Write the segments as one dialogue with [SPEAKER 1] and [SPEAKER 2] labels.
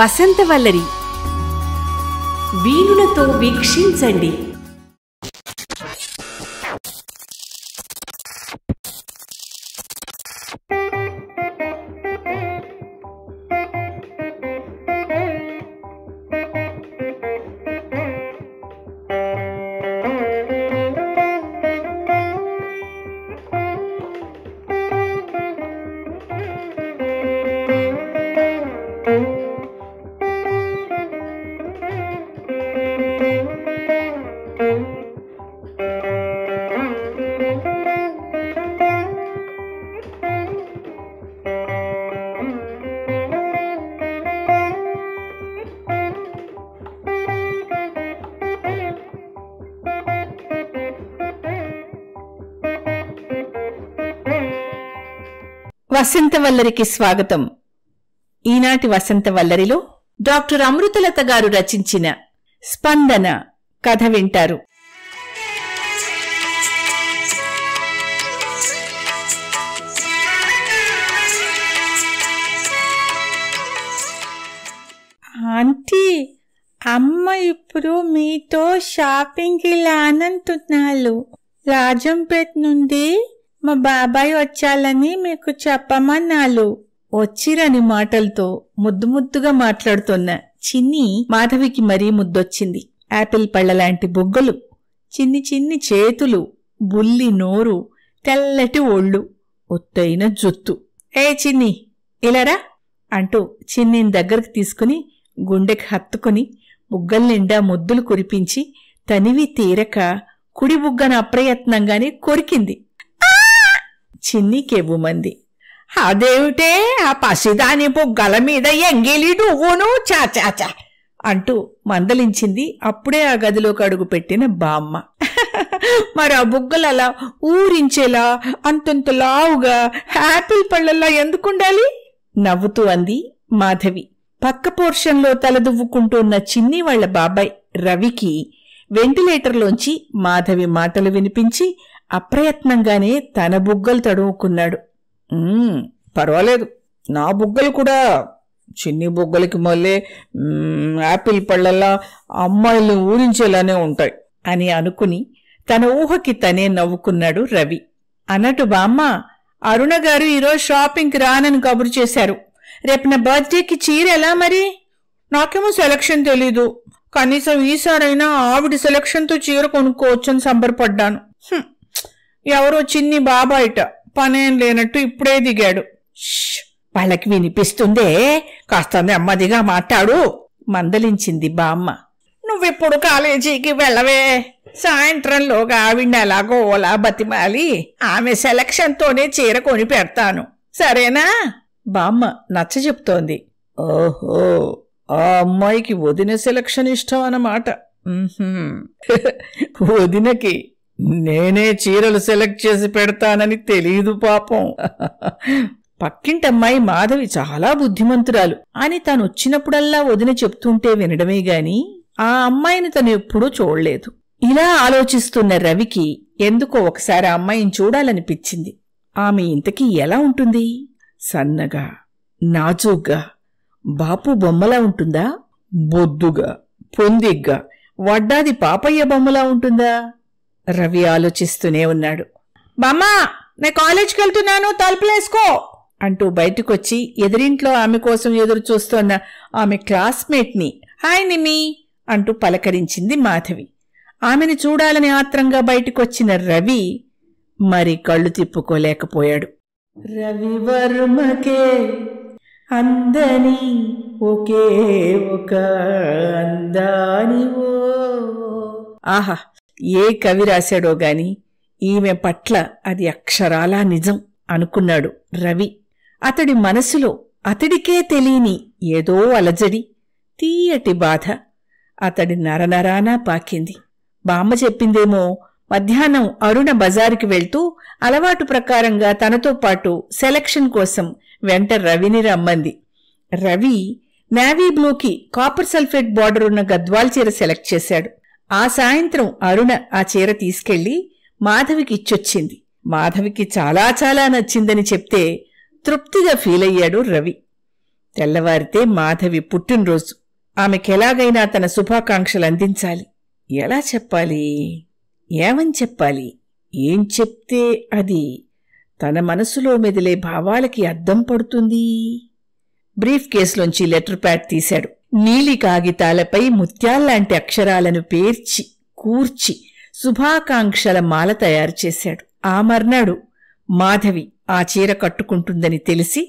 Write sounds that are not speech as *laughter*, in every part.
[SPEAKER 1] వసంత వల్లరి వీణులతో వీక్షించండి వసంతవల్లరికి స్వాగతం ఈనాటి వసంతవల్లరిలో డాక్టర్ అమృతలత గారు రచించిన స్పందన కథ వింటారు ఆంటీ అమ్మ ఇప్పుడు మీతో షాపింగ్కి లానంటున్నాళ్ళు రాజంపేట నుండి మా బాబాయ్ వచ్చాలని మీకు చెప్పమన్నాలు వచ్చిరని మాటలతో ముద్దు ముద్దుగా మాట్లాడుతున్న చిన్ని మాధవికి మరీ ముద్దొచ్చింది యాపిల్ పళ్ళలాంటి బొగ్గలు చిన్ని చిన్ని చేతులు బుల్లి నోరు తెల్లటి ఒళ్ళు ఒత్తైన జుత్తు ఏ చిన్ని ఇలారా అంటూ చిన్నిని దగ్గరికి తీసుకుని గుండెకి హత్తుకుని బుగ్గల నిండా ముద్దులు కురిపించి తనివి తీరక కుడి బుగ్గన అప్రయత్నంగానే కొరికింది చిన్నికెవ్వుమంది అదేమిటే ఆ పసిదాని గల మీద ఎంగిలి నువ్వును చాచాచ అంటూ మందలించింది అప్పుడే ఆ గదిలోకి అడుగు పెట్టిన బామ్మ *laughs* మరి ఆ బుగ్గలు అలా ఊరించేలా అంతంత లావుగా హ్యాపీ పళ్ళల్లా ఎందుకుండాలి నవ్వుతూ అంది మాధవి పక్క పోర్షన్లో తలదువ్వుకుంటున్న చిన్ని వాళ్ల బాబాయ్ రవికి వెంటిలేటర్లోంచి మాధవి మాటలు వినిపించి అప్రయత్నంగానే తన బుగ్గలు తడుముకున్నాడు పర్వాలేదు నా బుగ్గలు కూడా చిన్ని బుగ్గలకి మళ్ళీ యాపిల్ పళ్ళల్లా అమ్మాయిల్ని ఊరించేలానే ఉంటాయి అని అనుకుని తన ఊహకి తనే నవ్వుకున్నాడు రవి అన్నట్టు బామ్మ అరుణ గారు ఈరోజు షాపింగ్కి రానని కబురు చేశారు రేపు నా బర్త్డేకి చీర ఎలా మరి నాకేమో సెలక్షన్ తెలీదు కనీసం ఈసారైనా ఆవిడ సెలక్షన్తో చీర కొనుక్కోవచ్చని సంబరపడ్డాను ఎవరో చిన్ని బాబాయిట పనేం లేనట్టు ఇప్పుడే దిగాడు వాళ్ళకి వినిపిస్తుందే కాస్త నెమ్మదిగా మాట్లాడు మందలించింది బామ్మ నువ్విప్పుడు కాలేజీకి వెళ్ళవే సాయంత్రంలోగా ఆవిడ ఎలాగో ఓలా బతిమాలి ఆమె సెలక్షన్తోనే చీర కొని పెడతాను సరేనా బామ్మ నచ్చ చెప్తోంది ఓహో ఆ అమ్మాయికి వదిన సెలక్షన్ ఇష్టం అన్నమాట *laughs* వదినకి నేనే చీరలు సెలెక్ట్ చేసి పెడతానని తెలీదు పాపం పక్కింటమ్మాయి మాధవి చాలా బుద్ధిమంతురాలు అని తను వచ్చినప్పుడల్లా వదిన చెప్తుంటే వినడమే గాని ఆ అమ్మాయిని తను ఎప్పుడూ చూడలేదు ఇలా ఆలోచిస్తున్న రవికి ఎందుకో ఒకసారి ఆ అమ్మాయిని చూడాలనిపించింది ఆమె ఇంతకీ ఎలా ఉంటుంది సన్నగా నాజూగ్గా బాపు బొమ్మలా ఉంటుందా బొద్దుగా పొందిగ్గా వడ్డాది పాపయ్య బొమ్మలా ఉంటుందా రవి ఆలోచిస్తూనే ఉన్నాడు బామ్మా నే కాలేజ్కి వెళ్తున్నాను తలుపులేసుకో అంటూ బయటకొచ్చి ఎదిరింట్లో ఆమె కోసం ఎదురు చూస్తోన్న ఆమె క్లాస్మేట్ని హాయ్ నిమి అంటూ పలకరించింది మాధవి ఆమెను చూడాలని ఆత్రంగా బయటకొచ్చిన రవి మరి కళ్ళు తిప్పుకోలేకపోయాడు రవివర్మకే అందని ఒకే ఒక అందానివో ఆహా ఏ కవి రాశాడో గాని ఈమె పట్ల అది అక్షరాలా నిజం అనుకున్నాడు రవి అతడి మనసులో అతడికే తెలియని ఏదో అలజడి తీయటి బాధ అతడి నరనరానా పాకింది బామ్మ చెప్పిందేమో మధ్యాహ్నం అరుణ బజారుకి వెళ్తూ అలవాటు ప్రకారంగా తనతో పాటు సెలక్షన్ కోసం వెంట రవిని రమ్మంది రవి నావీ బ్లూకి కాపర్ సల్ఫేట్ బార్డర్ ఉన్న గద్వాల్ చీర సెలెక్ట్ చేశాడు ఆ సాయంత్రం అరుణ ఆ చీర తీసుకెళ్లి ఇచ్చొచ్చింది మాధవికి చాలా చాలా నచ్చిందని చెప్తే తృప్తిగా ఫీల్ అయ్యాడు రవి తెల్లవారితే మాధవి పుట్టినరోజు ఆమెకెలాగైనా తన శుభాకాంక్షలు అందించాలి ఎలా చెప్పాలి ఏమని చెప్పాలి ఏం చెప్తే అది తన మనసులో మెదిలే భావాలకి అద్దం పడుతుంది బ్రీఫ్ కేసులోంచి లెటర్ ప్యాడ్ తీశాడు నీలి కాగితాలపై ముత్యాల్లాంటి అక్షరాలను పేర్చి కూర్చి శుభాకాంక్షల మాల తయారు చేశాడు ఆ మర్నాడు మాధవి ఆ చీర కట్టుకుంటుందని తెలిసి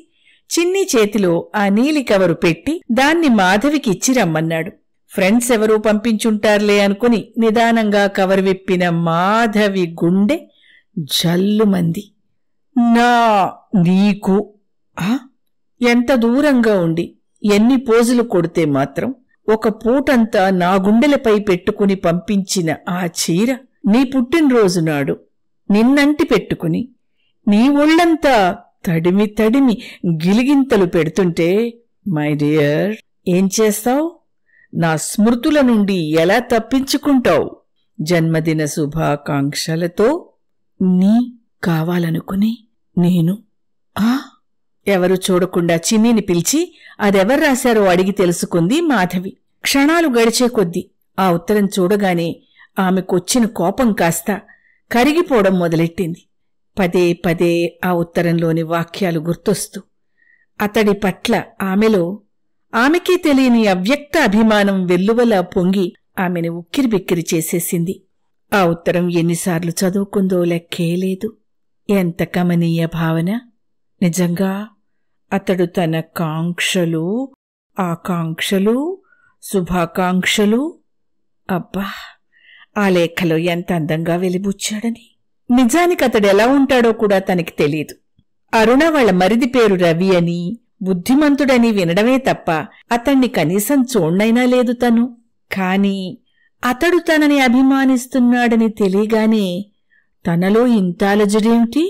[SPEAKER 1] చిన్ని చేతిలో ఆ నీలి కవరు పెట్టి దాన్ని మాధవికిచ్చి రమ్మన్నాడు ఫ్రెండ్స్ ఎవరూ పంపించుంటారులే అనుకుని నిదానంగా కవర్ విప్పిన మాధవి గుండె జల్లుమంది నా నీకు ఎంత దూరంగా ఉండి ఎన్ని పోజులు కొడితే మాత్రం ఒక పూటంతా నా గుండెలపై పెట్టుకుని పంపించిన ఆ చీర నీ పుట్టినరోజు నాడు నిన్నంటి పెట్టుకుని నీ ఒళ్ళంతా తడిమి తడిమి గిలిగింతలు పెడుతుంటే మై డియర్ ఏం చేస్తావు నా స్మృతుల నుండి ఎలా తప్పించుకుంటావు జన్మదిన శుభాకాంక్షలతో నీ కావాలనుకుని నేను ఆ ఎవరు చూడకుండా చిన్నీని పిలిచి అదెవరు రాశారో అడిగి తెలుసుకుంది మాధవి క్షణాలు గడిచే కొద్దీ ఆ ఉత్తరం చూడగానే ఆమెకొచ్చిన కోపం కాస్త కరిగిపోవడం మొదలెట్టింది పదే పదే ఆ ఉత్తరంలోని వాక్యాలు గుర్తొస్తూ అతడి పట్ల ఆమెలో ఆమెకీ తెలియని అవ్యక్త అభిమానం వెల్లువలా పొంగి ఆమెని ఉక్కిరిబిక్కిరి చేసేసింది ఆ ఉత్తరం ఎన్నిసార్లు చదువుకుందో లెక్కేలేదు ఎంత కమనీయ భావన నిజంగా అతడు తన కాంక్షలు ఆకాంక్షలు శుభాకాంక్షలు అబ్బా ఆ లేఖలో ఎంత అందంగా వెలిబుచ్చాడని నిజానికి అతడు ఎలా ఉంటాడో కూడా తనకి తెలియదు అరుణ వాళ్ల మరిది పేరు రవి అని బుద్ధిమంతుడని వినడమే తప్ప అతణ్ణి కనీసం చూడనైనా లేదు తను కాని అతడు తనని అభిమానిస్తున్నాడని తెలియగానే తనలో ఇంత అలజడేమిటి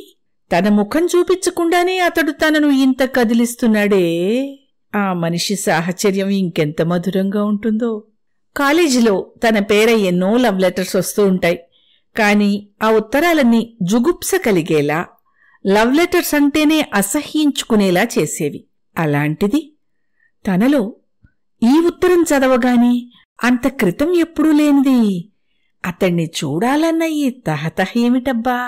[SPEAKER 1] తన ముఖం చూపించకుండానే అతడు తనను ఇంత కదిలిస్తున్నాడే ఆ మనిషి సాహచర్యం ఇంకెంత మధురంగా ఉంటుందో కాలేజీలో తన పేర ఎన్నో లవ్ లెటర్స్ వస్తూ ఉంటాయి కానీ ఆ ఉత్తరాలన్నీ జుగుప్స కలిగేలా లవ్ లెటర్స్ అంటేనే అసహ్యించుకునేలా చేసేవి అలాంటిది తనలో ఈ ఉత్తరం చదవగానే అంత క్రితం ఎప్పుడూ లేనిది అతణ్ణి చూడాలన్న ఈ తహతహ ఏమిటబ్బా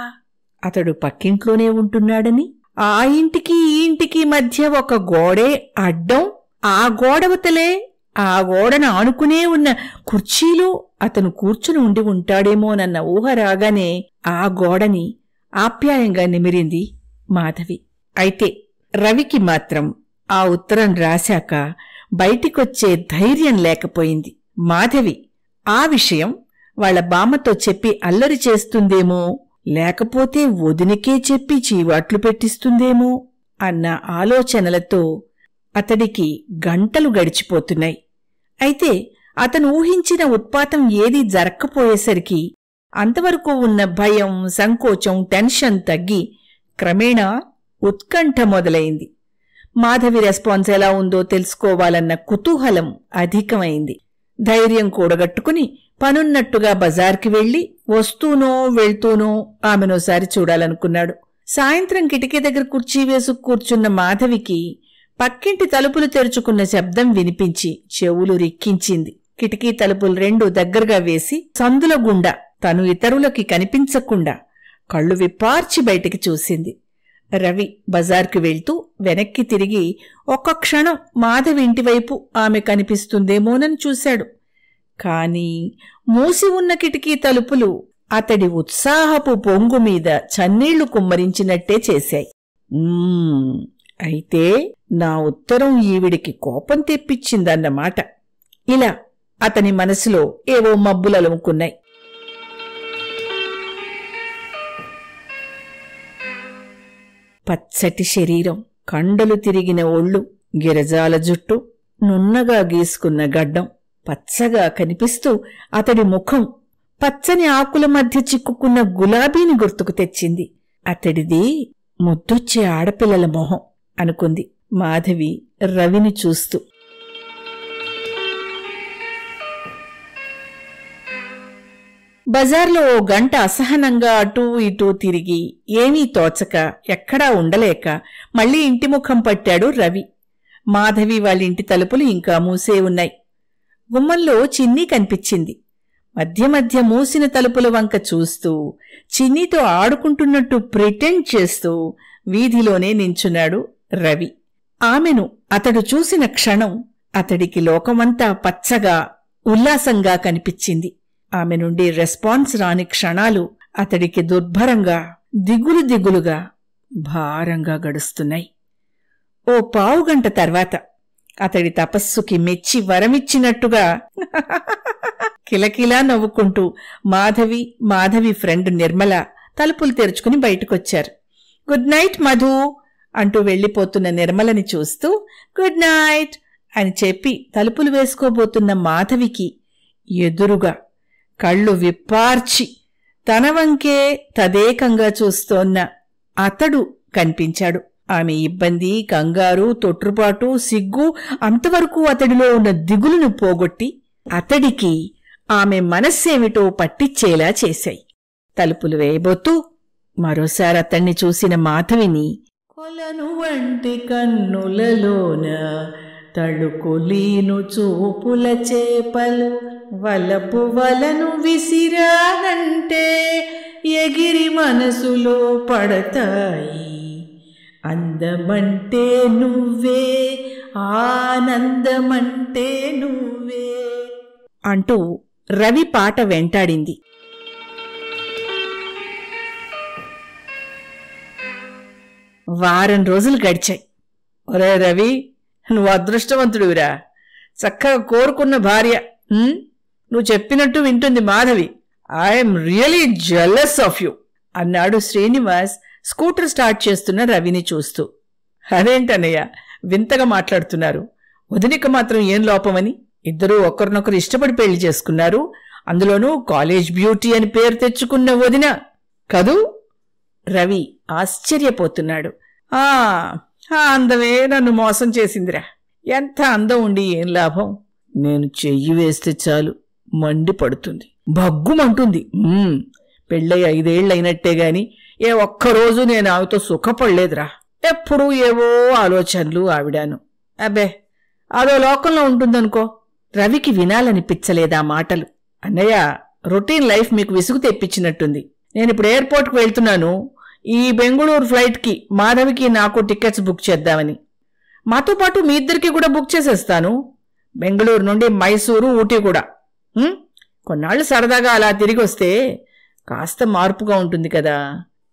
[SPEAKER 1] అతడు పక్కింట్లోనే ఉంటున్నాడని ఆ ఇంటికి ఈ ఇంటికి మధ్య ఒక గోడే అడ్డం ఆ గోడవతలే ఆ గోడను ఆనుకునే ఉన్న కుర్చీలో అతను కూర్చుని ఉండి ఉంటాడేమోనన్న ఊహ రాగానే ఆ గోడని ఆప్యాయంగా నిమిరింది మాధవి అయితే రవికి మాత్రం ఆ ఉత్తరం రాశాక బయటికొచ్చే ధైర్యం లేకపోయింది మాధవి ఆ విషయం వాళ్ల బామ్మతో చెప్పి అల్లరి చేస్తుందేమో లేకపోతే వదినకే చెప్పి చీవాట్లు పెట్టిస్తుందేమో అన్న ఆలోచనలతో అతడికి గంటలు గడిచిపోతున్నాయి అయితే అతను ఊహించిన ఉత్పాతం ఏదీ జరక్కపోయేసరికి అంతవరకు ఉన్న భయం సంకోచం టెన్షన్ తగ్గి క్రమేణా ఉత్కంఠ మొదలైంది మాధవి రెస్పాన్స్ ఎలా ఉందో తెలుసుకోవాలన్న కుతూహలం అధికమైంది ధైర్యం కూడగట్టుకుని పనున్నట్టుగా బజార్కి వెళ్లి వస్తూనో వెళ్తూనో ఆమెనోసారి చూడాలనుకున్నాడు సాయంత్రం కిటికీ దగ్గర కుర్చీ వేసు కూర్చున్న మాధవికి పక్కింటి తలుపులు తెరుచుకున్న శబ్దం వినిపించి చెవులు రిక్కించింది కిటికీ తలుపులు రెండు దగ్గరగా వేసి సందుల గుండా తను ఇతరులకి కనిపించకుండా కళ్ళు విపార్చి బయటికి చూసింది రవి బజార్కి వెళ్తూ వెనక్కి తిరిగి ఒక్క క్షణం మాధవి ఇంటివైపు ఆమె కనిపిస్తుందేమోనని చూశాడు కాని మూసి ఉన్న కిటికీ తలుపులు అతడి ఉత్సాహపు పొంగు మీద చన్నీళ్లు కుమ్మరించినట్టే చేశాయి అయితే నా ఉత్తరం ఈవిడికి కోపం తెప్పించిందన్నమాట ఇలా అతని మనసులో ఏవో మబ్బులలుముకున్నాయి పచ్చటి శరీరం కండలు తిరిగిన ఒళ్ళు గిరజాల జుట్టు నున్నగా గీసుకున్న గడ్డం పచ్చగా కనిపిస్తూ అతడి ముఖం పచ్చని ఆకుల మధ్య చిక్కుకున్న గులాబీని గుర్తుకు తెచ్చింది అతడిది ముద్దొచ్చే ఆడపిల్లల మొహం అనుకుంది మాధవి రవిని చూస్తూ బజార్లో ఓ గంట అసహనంగా అటూ ఇటూ తిరిగి ఏమీ తోచక ఎక్కడా ఉండలేక మళ్లీ ఇంటి ముఖం పట్టాడు రవి మాధవి వాళ్ళింటి తలుపులు ఇంకా మూసే ఉన్నాయి గుమ్మంలో చిన్నీ కనిపించింది మధ్య మధ్య మూసిన తలుపుల వంక చూస్తూ చిన్నీతో ఆడుకుంటున్నట్టు ప్రిటెండ్ చేస్తూ వీధిలోనే నించున్నాడు రవి ఆమెను అతడు చూసిన క్షణం అతడికి లోకమంతా పచ్చగా ఉల్లాసంగా కనిపించింది ఆమె నుండి రెస్పాన్స్ రాని క్షణాలు అతడికి దుర్భరంగా దిగులు దిగులుగా భారంగా గడుస్తున్నాయి ఓ పావుగంట తర్వాత అతడి తపస్సుకి మెచ్చి వరమిచ్చినట్టుగా *laughs* కిలకిలా నవ్వుకుంటూ మాధవి మాధవి ఫ్రెండ్ నిర్మల తలుపులు తెరుచుకుని బయటకొచ్చారు గుడ్ నైట్ మధు అంటూ వెళ్ళిపోతున్న నిర్మలని చూస్తూ గుడ్ నైట్ అని చెప్పి తలుపులు వేసుకోబోతున్న మాధవికి ఎదురుగా కళ్ళు విప్పార్చి తన వంకే తదేకంగా చూస్తోన్న అతడు కనిపించాడు ఆమె ఇబ్బంది కంగారు తొట్టుపాటు సిగ్గు అంతవరకు అతడిలో ఉన్న దిగులును పోగొట్టి అతడికి ఆమె మనస్సేమిటో పట్టిచ్చేలా చేశాయి తలుపులు వేయబోతూ మరోసారి అతన్ని చూసిన మాధవిని కొలను వంటి కన్నులలోన తడుకులీను చూపుల చేపలు వలపు వలను విసిరానంటే ఎగిరి మనసులో పడతాయి అందమంటే నువ్వే ఆనందమంటే నువ్వే అంటూ రవి పాట వెంటాడింది వారం రోజులు గడిచాయి ఒరే రవి నువ్వు అదృష్టవంతుడివిరా చక్కగా కోరుకున్న భార్య నువ్వు చెప్పినట్టు వింటుంది Madhavi I'm really jealous of you అన్నాడు శ్రీనివాస్ స్కూటర్ స్టార్ట్ చేస్తున్న రవిని చూస్తూ అదేంటన్నయ్య వింతగా మాట్లాడుతున్నారు వదినిక మాత్రం ఏం లోపమని ఇద్దరూ ఒకరినొకరు ఇష్టపడి పెళ్లి చేసుకున్నారు అందులోనూ కాలేజ్ బ్యూటీ అని పేరు తెచ్చుకున్న వదిన కదూ రవి ఆశ్చర్యపోతున్నాడు ఆ ఆ అందమే నన్ను మోసం చేసిందిరా ఎంత అందం ఉండి ఏం లాభం నేను చెయ్యి వేస్తే చాలు మండి పడుతుంది భగ్గుమంటుంది పెళ్ళై ఐదేళ్లైనట్టే గాని ఏ ఒక్కరోజు నేను ఆమెతో సుఖపడలేదురా ఎప్పుడు ఏవో ఆలోచనలు ఆవిడాను అబ్బే అదో లోకంలో ఉంటుందనుకో రవికి వినాలనిపించలేదా మాటలు అన్నయ్య రొటీన్ లైఫ్ మీకు విసుగు తెప్పించినట్టుంది నేను ఇప్పుడు ఎయిర్పోర్ట్కి వెళ్తున్నాను ఈ బెంగళూరు ఫ్లైట్కి మాధవికి నాకు టికెట్స్ బుక్ చేద్దామని మాతో పాటు మీ ఇద్దరికి కూడా బుక్ చేసేస్తాను బెంగళూరు నుండి మైసూరు ఊటీ కూడా కొన్నాళ్ళు సరదాగా అలా తిరిగి వస్తే కాస్త మార్పుగా ఉంటుంది కదా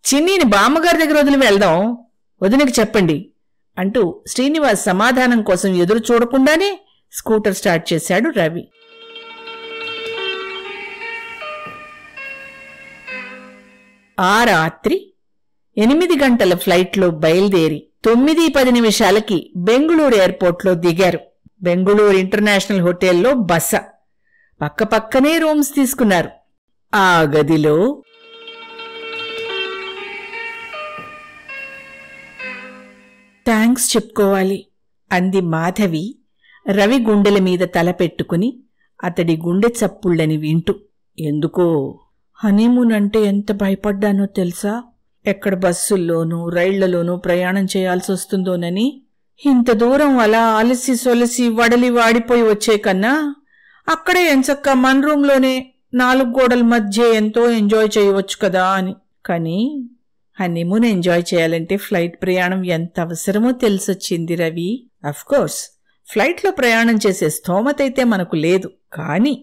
[SPEAKER 1] చిన్నీని బామ్మగారి దగ్గర వదిలి వెళ్దాం వదినకి చెప్పండి అంటూ శ్రీనివాస్ సమాధానం కోసం ఎదురు చూడకుండానే స్కూటర్ స్టార్ట్ చేశాడు రవి ఆ రాత్రి ఎనిమిది గంటల ఫ్లైట్లో బయలుదేరి తొమ్మిది పది నిమిషాలకి బెంగుళూరు ఎయిర్పోర్ట్లో దిగారు బెంగుళూరు ఇంటర్నేషనల్ హోటల్లో బస పక్కపక్కనే రూమ్స్ తీసుకున్నారు ఆ గదిలో థ్యాంక్స్ చెప్పుకోవాలి అంది మాధవి రవి గుండెల మీద తలపెట్టుకుని అతడి గుండె చప్పుళ్ళని వింటూ ఎందుకో హనీమూన్ అంటే ఎంత భయపడ్డానో తెలుసా ఎక్కడ బస్సుల్లోనూ రైళ్లలోనూ ప్రయాణం చేయాల్సి వస్తుందోనని ఇంత దూరం అలా అలసి సొలసి వడలి వాడిపోయి వచ్చే కన్నా అక్కడే ఎంచక్క మన రూమ్లోనే నాలుగు గోడల మధ్య ఎంతో ఎంజాయ్ చేయవచ్చు కదా అని కానీ హనీమూన్ ఎంజాయ్ చేయాలంటే ఫ్లైట్ ప్రయాణం ఎంత అవసరమో తెలిసొచ్చింది రవి అఫ్కోర్స్ ఫ్లైట్లో ప్రయాణం చేసే స్తోమతైతే మనకు లేదు కానీ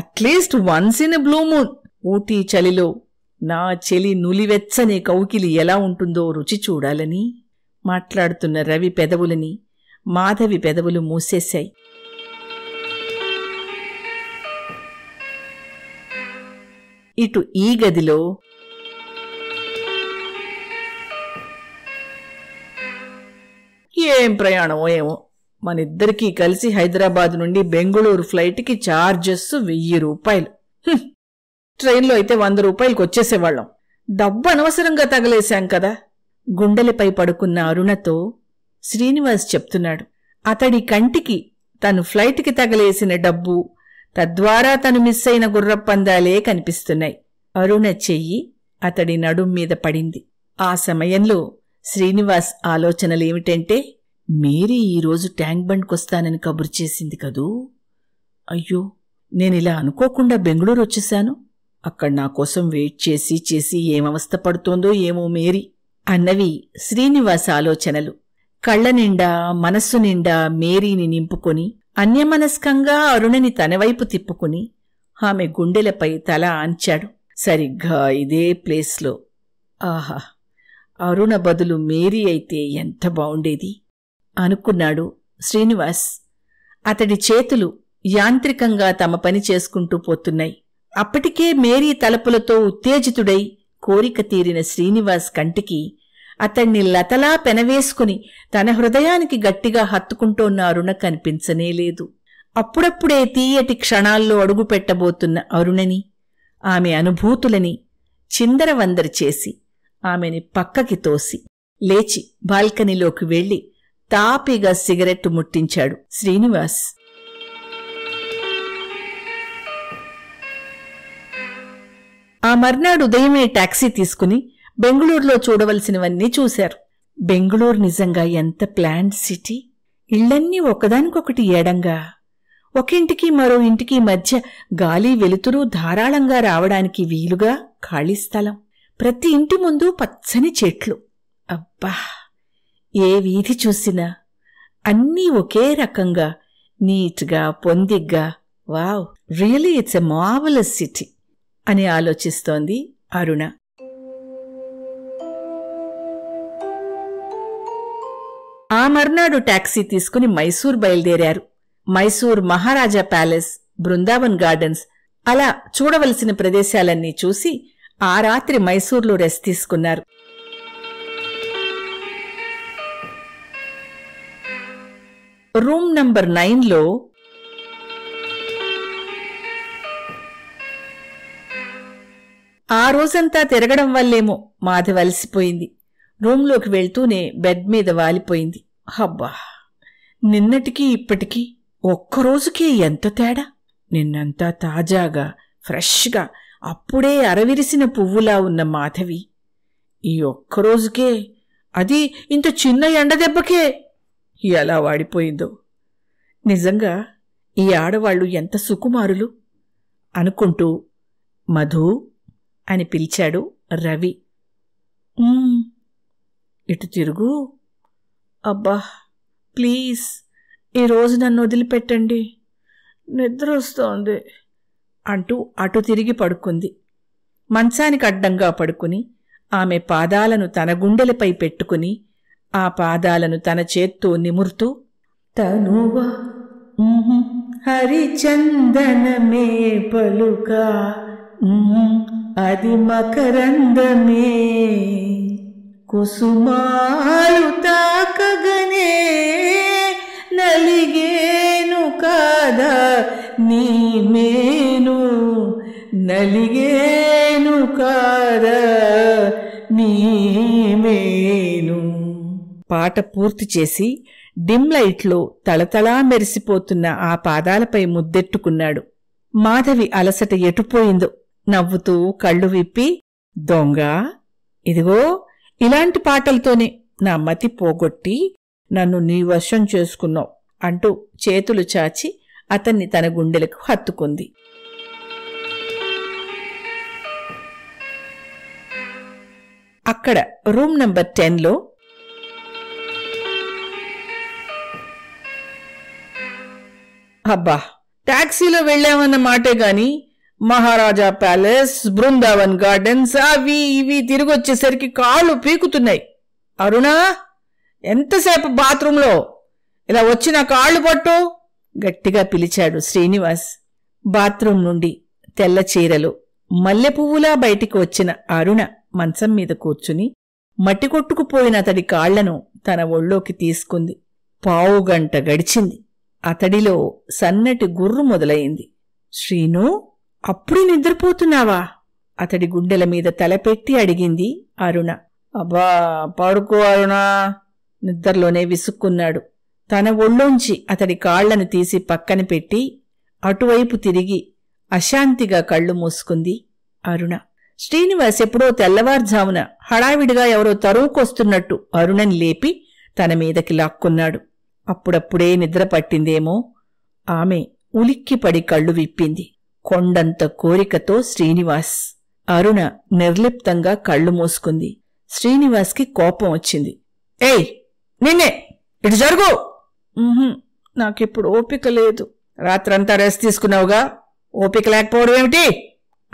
[SPEAKER 1] at least once in blue moon Ooty చలిలో నా చెలి నులివెచ్చని కౌకిలి ఎలా ఉంటుందో రుచి చూడాలని మాట్లాడుతున్న రవి పెదవులని మాధవి పెదవులు మూసేశాయి ఇటు ఈ గదిలో ఏం ప్రయాణమో ఏమో మనిద్దరికీ కలిసి హైదరాబాద్ నుండి బెంగళూరు ఫ్లైట్కి ఛార్జెస్ వెయ్యి రూపాయలు ట్రైన్లో అయితే వంద రూపాయలకు వచ్చేసేవాళ్ళం డబ్బు అనవసరంగా తగలేశాం కదా గుండెలపై పడుకున్న అరుణతో శ్రీనివాస్ చెప్తున్నాడు అతడి కంటికి తను ఫ్లైట్కి తగలేసిన డబ్బు తద్వారా తను మిస్ అయిన గుర్రప్పందాలే కనిపిస్తున్నాయి అరుణ చెయ్యి అతడి నడుం మీద పడింది ఆ సమయంలో శ్రీనివాస్ ఆలోచనలేమిటంటే మేరీ ఈరోజు ట్యాంక్ బండ్కొస్తానని కబురు చేసింది కదూ అయ్యో నేనిలా అనుకోకుండా బెంగళూరు వచ్చేశాను అక్కడ నా కోసం వెయిట్ చేసి చేసి ఏమవస్థ పడుతోందో ఏమో మేరీ అన్నవి శ్రీనివాస్ ఆలోచనలు కళ్ల నిండా మనస్సు నిండా మేరీని నింపుకొని అన్యమనస్కంగా అరుణని తనవైపు తిప్పుకుని ఆమె గుండెలపై తల ఆంచాడు సరిగ్గా ఇదే ప్లేస్లో ఆహా అరుణ బదులు మేరీ అయితే ఎంత బావుండేది అనుకున్నాడు శ్రీనివాస్ అతడి చేతులు యాంత్రికంగా తమ పని చేసుకుంటూ పోతున్నాయి అప్పటికే మేరీ తలపులతో ఉత్తేజితుడై కోరిక తీరిన శ్రీనివాస్ కంటికి అతణ్ణి లతలా పెనవేసుకుని తన హృదయానికి గట్టిగా హత్తుకుంటోన్న అరుణ కనిపించనేలేదు అప్పుడప్పుడే తీయటి క్షణాల్లో అడుగుపెట్టబోతున్న అరుణని ఆమె అనుభూతులని చిందరవందరి చేసి ఆమెని పక్కకి తోసి లేచి బాల్కనీలోకి వెళ్లి తాపిగా సిగరెట్టు ముట్టించాడు శ్రీనివాస్ ఆ మర్నాడు ఉదయమే టాక్సీ తీసుకుని బెంగుళూరులో చూడవలసినవన్నీ చూశారు బెంగుళూరు నిజంగా ఎంత ప్లాంట్ సిటీ ఇళ్లన్నీ ఒకదానికొకటి ఏడంగా ఒకింటికి మరో ఇంటికి మధ్య గాలి వెలుతురు ధారాళంగా రావడానికి వీలుగా ఖాళీ స్థలం ప్రతి ఇంటి ముందు పచ్చని చెట్లు అబ్బా ఏ వీధి చూసినా అన్నీ ఒకే రకంగా నీట్గా పొందిగ్గా wow really it's a marvellous city అని ఆలోచిస్తోంది అరుణ ఆ మర్నాడు టాక్సీ తీసుకుని మైసూర్ బయలుదేరారు మైసూర్ మహారాజా ప్యాలెస్ బృందావన్ గార్డెన్స్ అలా చూడవలసిన ప్రదేశాలన్నీ చూసి ఆ రాత్రి మైసూర్లో రెస్ట్ తీసుకున్నారు రూమ్ నంబర్ నైన్లో ఆ రోజంతా తిరగడం వల్లేమో మాధ వలసిపోయింది రూమ్లోకి వెళ్తూనే బెడ్ మీద వాలిపోయింది హబ్బా నిన్నటికీ ఇప్పటికీ ఒక్కరోజుకే ఎంత తేడా నిన్నంతా తాజాగా ఫ్రెష్గా అప్పుడే అరవిరిసిన పువ్వులా ఉన్న మాధవి ఈ ఒక్కరోజుకే అది ఇంత చిన్న ఎండదెబ్బకే ఎలా వాడిపోయిందో నిజంగా ఈ ఆడవాళ్లు ఎంత సుకుమారులు అనుకుంటూ మధు అని పిలిచాడు రవి ఇటు తిరుగు అబ్బా ప్లీజ్ ఈరోజు నన్ను వదిలిపెట్టండి నిద్ర వస్తోంది అంటూ అటు తిరిగి పడుకుంది మంచానికి అడ్డంగా పడుకుని ఆమె పాదాలను తన గుండెలపై పెట్టుకుని ఆ పాదాలను తన చేత్తో నిమురుతూ తనువా హరిచందనమే పలుక అది మకరందమే కుసుమాలు తాకగనే నలిగేను కాదా నీ మే నలిగేను ಕಾದ నీమేను పాట పూర్తి చేసి డిమ్ లైట్లో తళతళా మెరిసిపోతున్న ఆ పాదాలపై ముద్దెట్టుకున్నాడు మాధవి అలసట ఎటుపోయిందో నవ్వుతూ కళ్ళు విప్పి దొంగ ఇదిగో ఇలాంటి పాటలతోనే నా మతి పోగొట్టి నన్ను నీ వశం చేసుకున్నావు అంటూ చేతులు చాచి అతన్ని తన గుండెలకు హత్తుకుంది అక్కడ రూమ్ నంబర్ టెన్లో అబ్బా ట్యాక్సీలో వెళ్ళామన్న మాటే గాని మహారాజా ప్యాలెస్ బృందావన్ గార్డెన్స్ అవి ఇవి తిరిగి వచ్చేసరికి కాళ్ళు పీకుతున్నాయి అరుణ ఎంతసేపు బాత్రూంలో ఇలా వచ్చిన కాళ్ళు పట్టు గట్టిగా పిలిచాడు శ్రీనివాస్ బాత్రూం నుండి తెల్ల చీరలు పువ్వులా బయటికి వచ్చిన అరుణ మంచం మీద కూర్చుని మట్టి కొట్టుకుపోయిన అతడి కాళ్లను తన ఒళ్ళోకి తీసుకుంది పావుగంట గడిచింది అతడిలో సన్నటి గుర్రు మొదలయింది శ్రీను అప్పుడు నిద్రపోతున్నావా అతడి గుండెల మీద తలపెట్టి అడిగింది అరుణ అబ్బా పాడుకో అరుణ నిద్రలోనే విసుక్కున్నాడు తన ఒళ్ళోంచి అతడి కాళ్లను తీసి పక్కన పెట్టి అటువైపు తిరిగి అశాంతిగా కళ్ళు మూసుకుంది అరుణ శ్రీనివాస్ ఎప్పుడో తెల్లవారుజామున హడావిడిగా ఎవరో తరువుకొస్తున్నట్టు అరుణని లేపి తన మీదకి లాక్కున్నాడు అప్పుడప్పుడే నిద్ర పట్టిందేమో ఆమె ఉలిక్కిపడి కళ్ళు విప్పింది కొండంత కోరికతో శ్రీనివాస్ అరుణ నిర్లిప్తంగా కళ్ళు మూసుకుంది శ్రీనివాస్కి కోపం వచ్చింది ఏయ్ నిన్నే ఇటు జరుగు నాకిప్పుడు ఓపిక లేదు రాత్రంతా రెస్ట్ తీసుకున్నావుగా ఓపిక లేకపోవడం ఏమిటి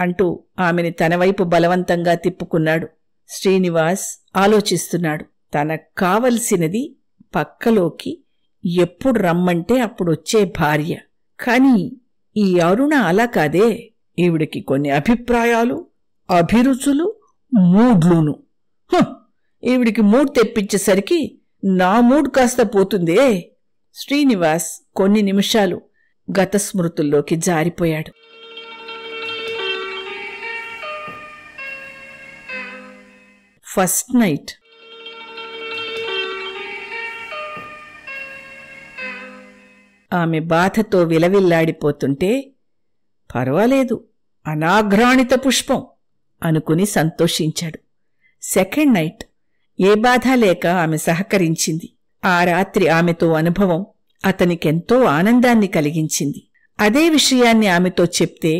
[SPEAKER 1] అంటూ ఆమెని తనవైపు బలవంతంగా తిప్పుకున్నాడు శ్రీనివాస్ ఆలోచిస్తున్నాడు తనకు కావలసినది పక్కలోకి ఎప్పుడు రమ్మంటే అప్పుడు వచ్చే భార్య కానీ ఈ అరుణ అలా కాదే ఈవిడికి కొన్ని అభిప్రాయాలు అభిరుచులు మూడ్లును ఈవిడికి మూడ్ తెప్పించేసరికి నా మూడ్ కాస్త పోతుందే శ్రీనివాస్ కొన్ని నిమిషాలు గత స్మృతుల్లోకి జారిపోయాడు ఫస్ట్ నైట్ ఆమె బాధతో విలవిల్లాడిపోతుంటే పర్వాలేదు అనాఘ్రాణిత పుష్పం అనుకుని సంతోషించాడు సెకండ్ నైట్ ఏ బాధ లేక ఆమె సహకరించింది ఆ రాత్రి ఆమెతో అనుభవం అతనికెంతో ఆనందాన్ని కలిగించింది అదే విషయాన్ని ఆమెతో చెప్తే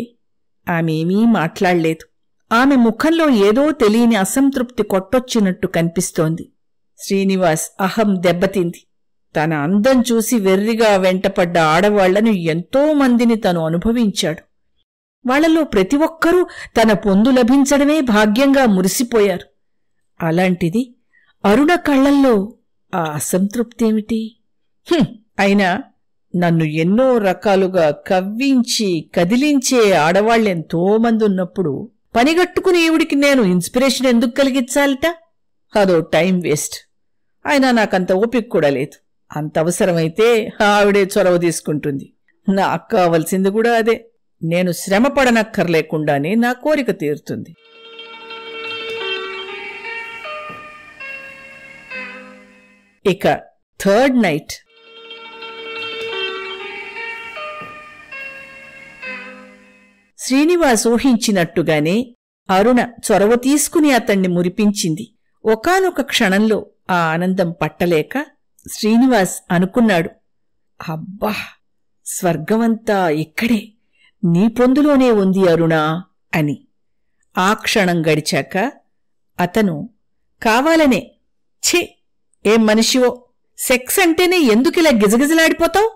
[SPEAKER 1] ఆమెమీ మాట్లాడలేదు ఆమె ముఖంలో ఏదో తెలియని అసంతృప్తి కొట్టొచ్చినట్టు కనిపిస్తోంది శ్రీనివాస్ అహం దెబ్బతింది తన అందం చూసి వెర్రిగా వెంటపడ్డ ఆడవాళ్లను ఎంతో మందిని తను అనుభవించాడు వాళ్లలో ప్రతి ఒక్కరూ తన పొందు లభించడమే భాగ్యంగా మురిసిపోయారు అలాంటిది అరుణ కళ్లల్లో ఆ అసంతృప్తేమిటి అయినా నన్ను ఎన్నో రకాలుగా కవ్వించి కదిలించే ఉన్నప్పుడు పనిగట్టుకుని ఈవిడికి నేను ఇన్స్పిరేషన్ ఎందుకు కలిగించాలిట అదో టైం వేస్ట్ అయినా నాకంత ఓపిక కూడా లేదు అంత అవసరమైతే ఆవిడే చొరవ తీసుకుంటుంది నాకు కావలసింది కూడా అదే నేను శ్రమ పడనక్కర్లేకుండానే నా కోరిక తీరుతుంది ఇక థర్డ్ నైట్ శ్రీనివాస్ ఊహించినట్టుగానే అరుణ చొరవ తీసుకుని అతణ్ణి మురిపించింది ఒకనొక క్షణంలో ఆ ఆనందం పట్టలేక శ్రీనివాస్ అనుకున్నాడు అబ్బా స్వర్గమంతా ఇక్కడే నీ పొందులోనే ఉంది అరుణ అని ఆ క్షణం గడిచాక అతను కావాలనే ఛీ ఏం మనిషివో సెక్స్ అంటేనే ఎందుకిలా గిజగిజలాడిపోతావు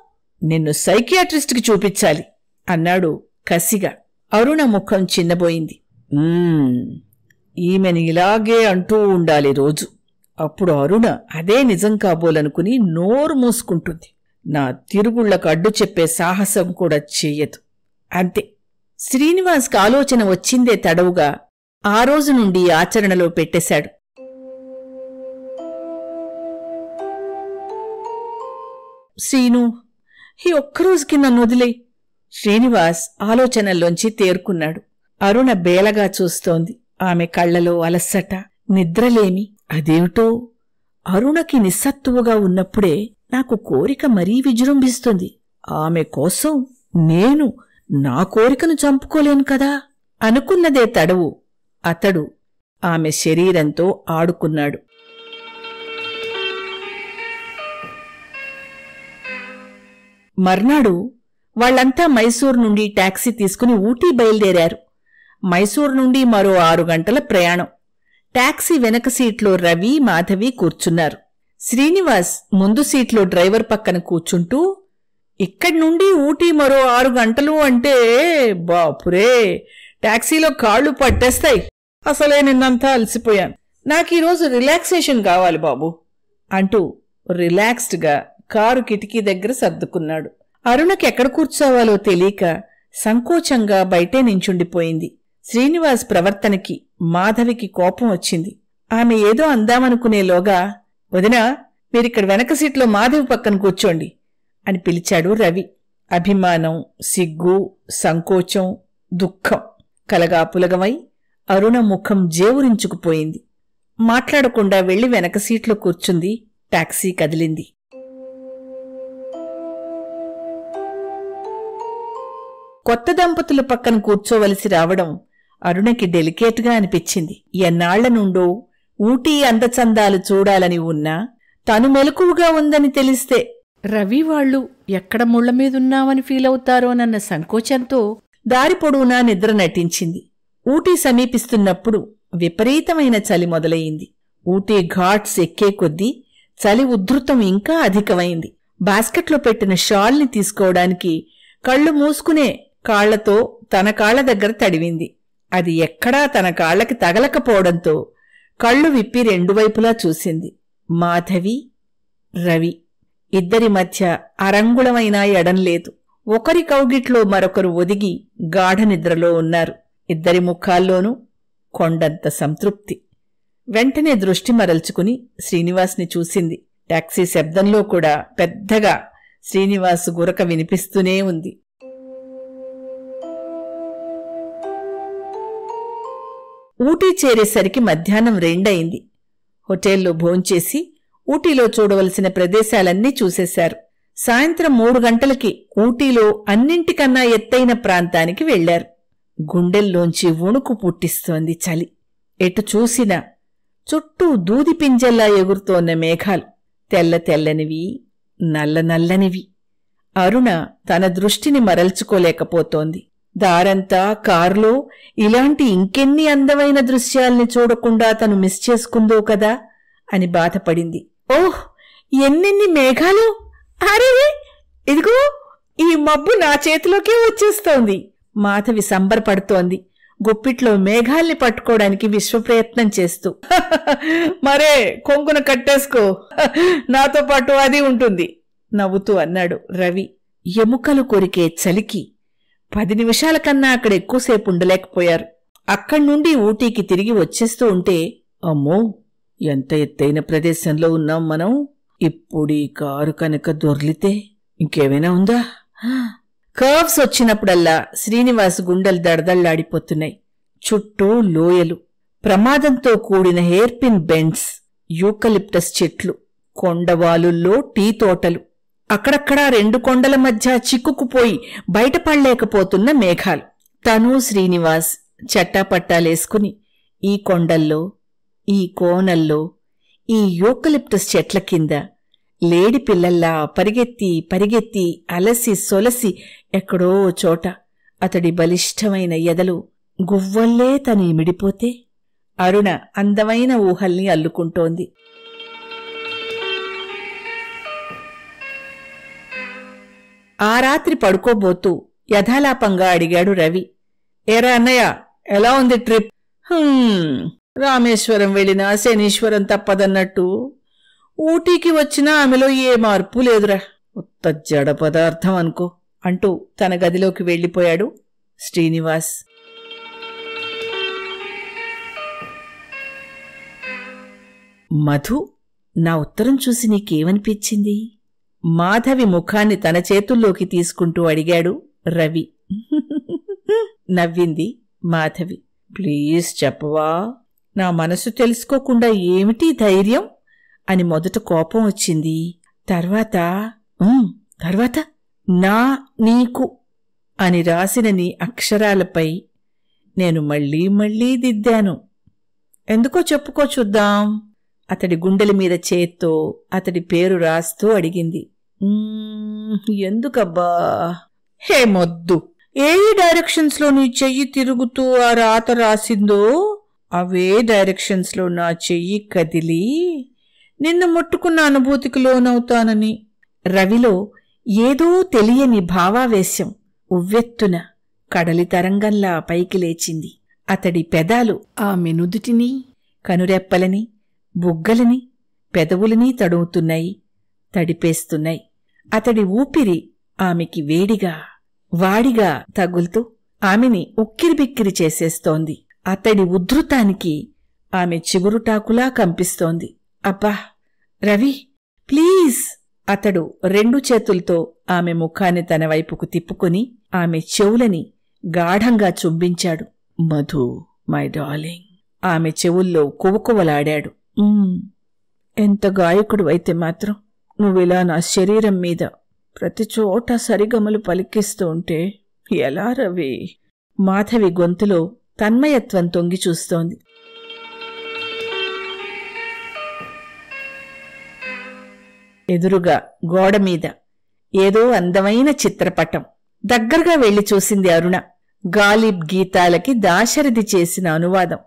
[SPEAKER 1] నిన్ను సైకియాట్రిస్ట్కి చూపించాలి అన్నాడు కసిగా అరుణ ముఖం చిన్నబోయింది ఈమెను ఇలాగే అంటూ ఉండాలి రోజు అప్పుడు అరుణ అదే నిజం కాబోలనుకుని నోరు మూసుకుంటుంది నా తిరుగుళ్లకు అడ్డు చెప్పే సాహసం కూడా చెయ్యదు అంతే శ్రీనివాస్కి ఆలోచన వచ్చిందే తడవుగా ఆ రోజు నుండి ఆచరణలో పెట్టేశాడు శ్రీను ఈ ఒక్కరోజుకి నన్ను వదిలే శ్రీనివాస్ ఆలోచనల్లోంచి తేరుకున్నాడు అరుణ బేలగా చూస్తోంది ఆమె కళ్లలో అలసట నిద్రలేమి అదేమిటో అరుణకి నిస్సత్తువుగా ఉన్నప్పుడే నాకు కోరిక మరీ విజృంభిస్తుంది ఆమె కోసం నేను నా కోరికను చంపుకోలేను కదా అనుకున్నదే తడవు అతడు ఆమె శరీరంతో ఆడుకున్నాడు మర్నాడు వాళ్లంతా మైసూరు నుండి టాక్సీ తీసుకుని ఊటీ బయలుదేరారు మైసూరు నుండి మరో ఆరు గంటల ప్రయాణం టాక్సీ వెనక సీట్లో రవి మాధవి కూర్చున్నారు శ్రీనివాస్ ముందు సీట్లో డ్రైవర్ పక్కన కూర్చుంటూ ఇక్కడి నుండి ఊటీ మరో ఆరు గంటలు అంటే బాపురే టాక్సీలో కాళ్ళు పట్టేస్తాయి అసలే నిన్నంతా అలసిపోయాను నాకు ఈరోజు రిలాక్సేషన్ కావాలి బాబు అంటూ రిలాక్స్డ్గా కారు కిటికీ దగ్గర సర్దుకున్నాడు అరుణకి ఎక్కడ కూర్చోవాలో తెలియక సంకోచంగా బయటే నించుండిపోయింది శ్రీనివాస్ ప్రవర్తనకి మాధవికి కోపం వచ్చింది ఆమె ఏదో అందామనుకునేలోగా వదినా మీరిక్కడ వెనక సీట్లో మాధవి పక్కన కూర్చోండి అని పిలిచాడు రవి అభిమానం సిగ్గు సంకోచం దుఃఖం కలగాపులగమై అరుణ ముఖం జేవురించుకుపోయింది మాట్లాడకుండా వెళ్లి వెనక సీట్లో కూర్చుంది టాక్సీ కదిలింది కొత్త దంపతుల పక్కన కూర్చోవలసి రావడం అరుణకి డెలికేట్గా అనిపించింది ఎన్నాళ్ల నుండో ఊటీ అందచందాలు చూడాలని ఉన్నా తను మెలకువగా ఉందని తెలిస్తే రవి వాళ్ళు ఎక్కడ ముళ్ల ఫీల్ అవుతారోనన్న సంకోచంతో దారి పొడవునా నిద్ర నటించింది ఊటీ సమీపిస్తున్నప్పుడు విపరీతమైన చలి మొదలయింది ఊటీ ఘాట్స్ ఎక్కే కొద్దీ చలి ఉధృతం ఇంకా అధికమైంది బాస్కెట్లో పెట్టిన షాల్ని తీసుకోవడానికి కళ్ళు మూసుకునే కాళ్లతో తన కాళ్ల దగ్గర తడివింది అది ఎక్కడా తన కాళ్లకి తగలకపోవడంతో కళ్ళు విప్పి రెండు వైపులా చూసింది మాధవి రవి ఇద్దరి మధ్య అరంగుళమైనా ఎడం లేదు ఒకరి కౌగిట్లో మరొకరు ఒదిగి గాఢ నిద్రలో ఉన్నారు ఇద్దరి ముఖాల్లోనూ కొండంత సంతృప్తి వెంటనే దృష్టి మరల్చుకుని శ్రీనివాస్ని చూసింది టాక్సీ శబ్దంలో కూడా పెద్దగా శ్రీనివాస్ గురక వినిపిస్తూనే ఉంది ఊటీ చేరేసరికి మధ్యాహ్నం రెండయింది హోటల్లో భోంచేసి ఊటీలో చూడవలసిన ప్రదేశాలన్నీ చూసేశారు సాయంత్రం మూడు గంటలకి ఊటీలో అన్నింటికన్నా ఎత్తైన ప్రాంతానికి వెళ్లారు గుండెల్లోంచి వణుకు పుట్టిస్తోంది చలి ఎటు చూసినా చుట్టూ దూది పింజల్లా ఎగురుతోన్న మేఘాలు తెల్ల తెల్లనివి నల్ల నల్లనివి అరుణ తన దృష్టిని మరల్చుకోలేకపోతోంది దారంతా కారులో ఇలాంటి ఇంకెన్ని అందమైన దృశ్యాల్ని చూడకుండా తను మిస్ చేసుకుందో కదా అని బాధపడింది ఓహ్ ఎన్నెన్ని మేఘాలు అరే ఇదిగో ఈ మబ్బు నా చేతిలోకే వచ్చేస్తోంది మాధవి సంబరపడుతోంది గుప్పిట్లో మేఘాల్ని పట్టుకోవడానికి విశ్వప్రయత్నం చేస్తూ *laughs* మరే కొంగున కట్టేసుకో *laughs* నాతో పాటు అది ఉంటుంది నవ్వుతూ అన్నాడు రవి ఎముకలు కొరికే చలికి పది నిమిషాల కన్నా అక్కడ ఎక్కువసేపు ఉండలేకపోయారు అక్కడి నుండి ఊటీకి తిరిగి వచ్చేస్తూ ఉంటే అమ్మో ఎంత ఎత్తైన ప్రదేశంలో ఉన్నాం మనం ఇప్పుడు ఈ కారు కనుక దొర్లితే ఇంకేమైనా ఉందా కర్వ్స్ వచ్చినప్పుడల్లా శ్రీనివాస్ గుండెలు దడదళ్లాడిపోతున్నాయి చుట్టూ లోయలు ప్రమాదంతో కూడిన హెయిర్పిన్ బెండ్స్ యూకలిప్టస్ చెట్లు కొండవాలుల్లో టీ తోటలు అక్కడక్కడా రెండు కొండల మధ్య చిక్కుకుపోయి బయటపడలేకపోతున్న మేఘాలు తను శ్రీనివాస్ చట్టాపట్టాలేసుకుని ఈ కొండల్లో ఈ కోనల్లో ఈ యూకలిప్టస్ చెట్ల కింద లేడి పిల్లల్లా పరిగెత్తి పరిగెత్తి అలసి సొలసి ఎక్కడో చోట అతడి బలిష్టమైన ఎదలు గువ్వల్లే తను ఇమిడిపోతే అరుణ అందమైన ఊహల్ని అల్లుకుంటోంది ఆ రాత్రి పడుకోబోతూ యథాలాపంగా అడిగాడు రవి ఏరా అన్నయ్య ఎలా ఉంది ట్రిప్ రామేశ్వరం వెళ్ళినా శనీశ్వరం తప్పదన్నట్టు ఊటీకి వచ్చినా ఆమెలో ఏ మార్పు లేదురా ఉత్త జడ పదార్థం అనుకో అంటూ తన గదిలోకి వెళ్ళిపోయాడు శ్రీనివాస్ మధు నా ఉత్తరం చూసి నీకేమనిపించింది మాధవి ముఖాన్ని తన చేతుల్లోకి తీసుకుంటూ అడిగాడు రవి *laughs* నవ్వింది మాధవి ప్లీజ్ చెప్పవా నా మనసు తెలుసుకోకుండా ఏమిటి ధైర్యం అని మొదట కోపం వచ్చింది తర్వాత తర్వాత నా నీకు అని రాసిన నీ అక్షరాలపై నేను మళ్ళీ మళ్ళీ దిద్దాను ఎందుకో చెప్పుకో చూద్దాం అతడి గుండెల మీద చేత్తో అతడి పేరు రాస్తూ అడిగింది ఎందుకబ్బా హే మొద్దు ఏ డైరెక్షన్స్లో నీ చెయ్యి తిరుగుతూ ఆ రాత రాసిందో అవే డైరెక్షన్స్లో నా చెయ్యి కదిలి నిన్ను ముట్టుకున్న అనుభూతికి లోనవుతానని రవిలో ఏదో తెలియని భావావేశం ఉవ్వెత్తున కడలి తరంగంలా పైకి లేచింది అతడి పెదాలు ఆ నుదుటిని కనురెప్పలని బుగ్గలని పెదవులని తడుముతున్నాయి తడిపేస్తున్నాయి అతడి ఊపిరి ఆమెకి వేడిగా వాడిగా తగులుతూ ఆమెని ఉక్కిరిబిక్కిరి చేసేస్తోంది అతడి ఉద్ధృతానికి ఆమె చిగురుటాకులా కంపిస్తోంది అబ్బా రవి ప్లీజ్ అతడు రెండు చేతులతో ఆమె ముఖాన్ని తన వైపుకు తిప్పుకుని ఆమె చెవులని గాఢంగా చుంబించాడు మధు మై డార్లింగ్ ఆమె చెవుల్లో కువకువలాడాడు ఎంత గాయకుడు అయితే మాత్రం ఇలా నా శరీరం మీద ప్రతి చోట సరిగమలు పలికిస్తూ ఉంటే ఎలా రవి మాధవి గొంతులో తన్మయత్వం తొంగి చూస్తోంది ఎదురుగా గోడ మీద ఏదో అందమైన చిత్రపటం దగ్గరగా వెళ్లి చూసింది అరుణ గాలిబ్ గీతాలకి దాశరథి చేసిన అనువాదం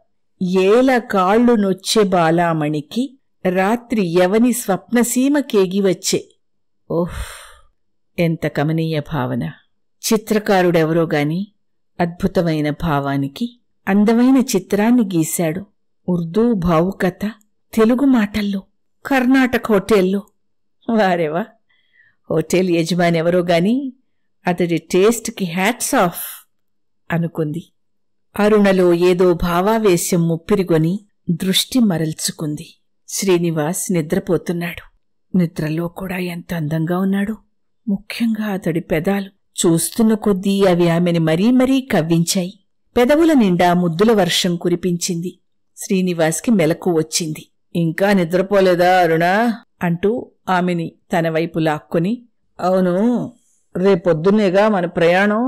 [SPEAKER 1] ఏల కాళ్ళు నొచ్చే బాలామణికి రాత్రి ఎవని స్వప్నసీమ కేగి వచ్చే ఓహ్ ఎంత కమనీయ భావన చిత్రకారుడెవరో గాని అద్భుతమైన భావానికి అందమైన చిత్రాన్ని గీశాడు ఉర్దూ భావుకథ తెలుగు మాటల్లో కర్ణాటక హోటల్లో వారేవా హోటల్ యజమాని ఎవరో గాని అతడి టేస్ట్కి హ్యాట్స్ ఆఫ్ అనుకుంది అరుణలో ఏదో భావావేశం ముప్పిరిగొని దృష్టి మరల్చుకుంది శ్రీనివాస్ నిద్రపోతున్నాడు నిద్రలో కూడా ఎంత అందంగా ఉన్నాడు ముఖ్యంగా అతడి పెదాలు చూస్తున్న కొద్దీ అవి ఆమెని మరీ మరీ కవ్వించాయి పెదవుల నిండా ముద్దుల వర్షం కురిపించింది శ్రీనివాస్కి మెలకు వచ్చింది ఇంకా నిద్రపోలేదా అరుణ అంటూ ఆమెని తన వైపు లాక్కుని అవును రేపొద్దునేగా మన ప్రయాణం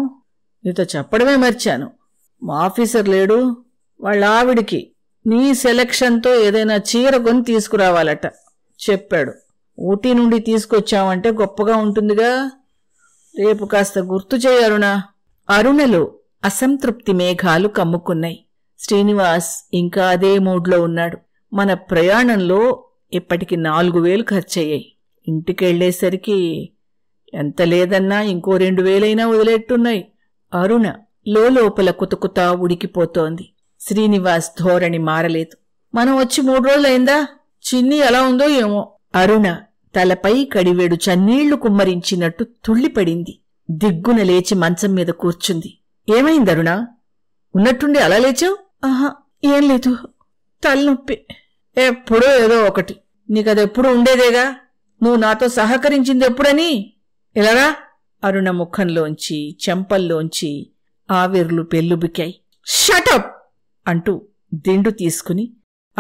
[SPEAKER 1] నీతో చెప్పడమే మర్చాను మా ఆఫీసర్ లేడు వాళ్ళ నీ సెలక్షన్తో ఏదైనా చీర కొని తీసుకురావాలట చెప్పాడు ఊటీ నుండి తీసుకొచ్చామంటే గొప్పగా ఉంటుందిగా రేపు కాస్త గుర్తు చేయరుణ అరుణలో అసంతృప్తి మేఘాలు కమ్ముకున్నాయి శ్రీనివాస్ ఇంకా అదే మూడ్లో ఉన్నాడు మన ప్రయాణంలో ఇప్పటికి నాలుగు వేలు ఖర్చయ్యాయి ఇంటికెళ్లేసరికి ఎంత లేదన్నా ఇంకో రెండు వేలైనా వదిలేట్టున్నాయి అరుణ లోపల కుతకుతా ఉడికిపోతోంది శ్రీనివాస్ ధోరణి మారలేదు మనం వచ్చి మూడు రోజులైందా చిన్ని ఎలా ఉందో ఏమో అరుణ తలపై కడివేడు చన్నీళ్లు కుమ్మరించినట్టు తుళ్ళిపడింది దిగ్గున లేచి మంచం మీద కూర్చుంది ఏమైంది అరుణ ఉన్నట్టుండి అలా లేచావు ఆహా ఏం లేదు తలనొప్పి ఎప్పుడో ఏదో ఒకటి నీకదెప్పుడు ఉండేదేగా నువ్వు నాతో సహకరించింది ఎప్పుడని ఇలాగా అరుణ ముఖంలోంచి చెంపల్లోంచి ఆవిర్లు పెళ్ళుబికాయి షటప్ అంటూ దిండు తీసుకుని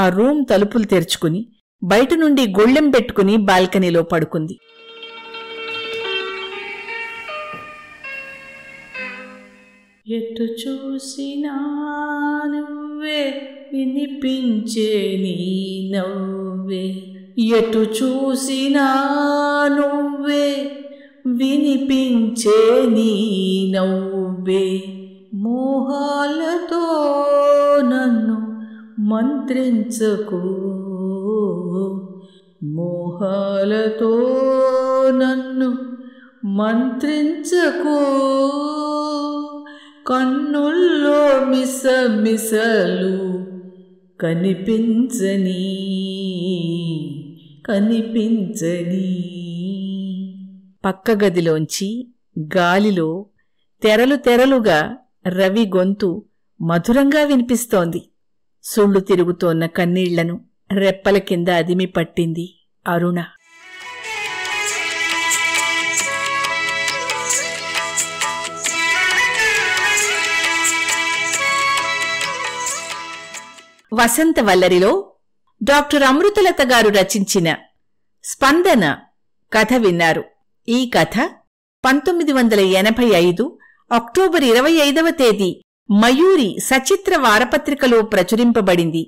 [SPEAKER 1] ఆ రూమ్ తలుపులు తెరుచుకుని బయట నుండి గొళ్ళెం పెట్టుకుని బాల్కనీలో పడుకుంది ఎటు చూసినా నువ్వే వినిపించే నీ నవ్వే ఎటు చూసినా నువ్వే వినిపించే నీ నవ్వే మోహాలతో నన్ను మంత్రించకు మోహాలతో నన్ను మంత్రించకు కన్నుల్లో మిస మిసలు కనిపించని కనిపించని పక్క గదిలోంచి గాలిలో తెరలు తెరలుగా రవి గొంతు మధురంగా వినిపిస్తోంది సుళ్ళు తిరుగుతోన్న కన్నీళ్లను రెప్పల కింద అదిమి పట్టింది అరుణ వసంత వల్లరిలో డాక్టర్ అమృతలత గారు రచించిన స్పందన కథ విన్నారు ఈ కథ పంతొమ్మిది వందల ఎనభై ఐదు అక్టోబర్ ఇరవై ఐదవ తేదీ మయూరి సచిత్ర వారపత్రికలో ప్రచురింపబడింది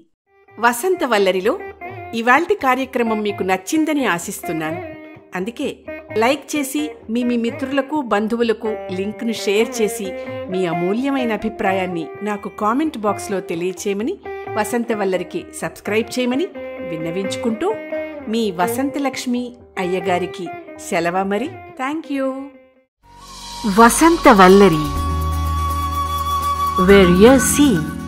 [SPEAKER 1] వసంత వల్లరిలో ఇవాల్టి కార్యక్రమం మీకు నచ్చిందని ఆశిస్తున్నాను అందుకే లైక్ చేసి మీ మీ మిత్రులకు బంధువులకు లింక్ను షేర్ చేసి మీ అమూల్యమైన అభిప్రాయాన్ని నాకు కామెంట్ బాక్స్లో తెలియచేయమని వసంత వల్లరికి సబ్స్క్రైబ్ చేయమని విన్నవించుకుంటూ మీ వసంతలక్ష్మి అయ్యగారికి సెలవా మరి thank you Vasanta Vallari, where you see